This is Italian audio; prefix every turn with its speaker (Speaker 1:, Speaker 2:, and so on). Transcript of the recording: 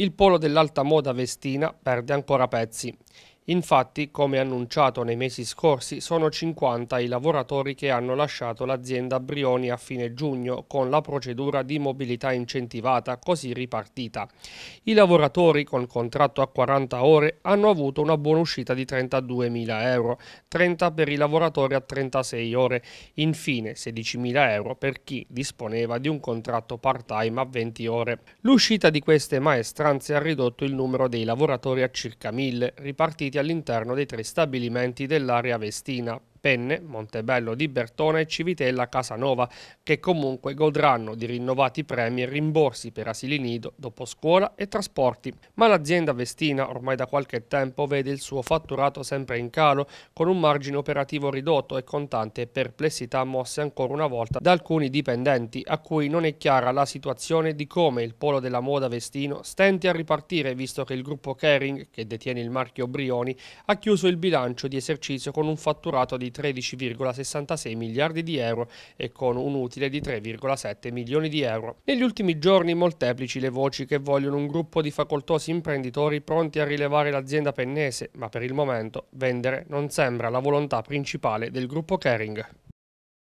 Speaker 1: il polo dell'alta moda vestina perde ancora pezzi. Infatti, come annunciato nei mesi scorsi, sono 50 i lavoratori che hanno lasciato l'azienda Brioni a fine giugno con la procedura di mobilità incentivata così ripartita. I lavoratori con contratto a 40 ore hanno avuto una buona uscita di 32.000 euro, 30 per i lavoratori a 36 ore, infine 16.000 euro per chi disponeva di un contratto part-time a 20 ore. L'uscita di queste maestranze ha ridotto il numero dei lavoratori a circa 1.000, ripartiti all'interno dei tre stabilimenti dell'area vestina. Penne, Montebello di Bertone e Civitella Casanova, che comunque godranno di rinnovati premi e rimborsi per asili nido, dopo scuola e trasporti. Ma l'azienda vestina ormai da qualche tempo vede il suo fatturato sempre in calo, con un margine operativo ridotto e con tante perplessità mosse ancora una volta da alcuni dipendenti, a cui non è chiara la situazione di come il polo della moda vestino stenti a ripartire, visto che il gruppo Kering, che detiene il marchio Brioni, ha chiuso il bilancio di esercizio con un fatturato di di 13,66 miliardi di euro e con un utile di 3,7 milioni di euro. Negli ultimi giorni molteplici le voci che vogliono un gruppo di facoltosi imprenditori pronti a rilevare l'azienda pennese, ma per il momento vendere non sembra la volontà principale del gruppo Kering.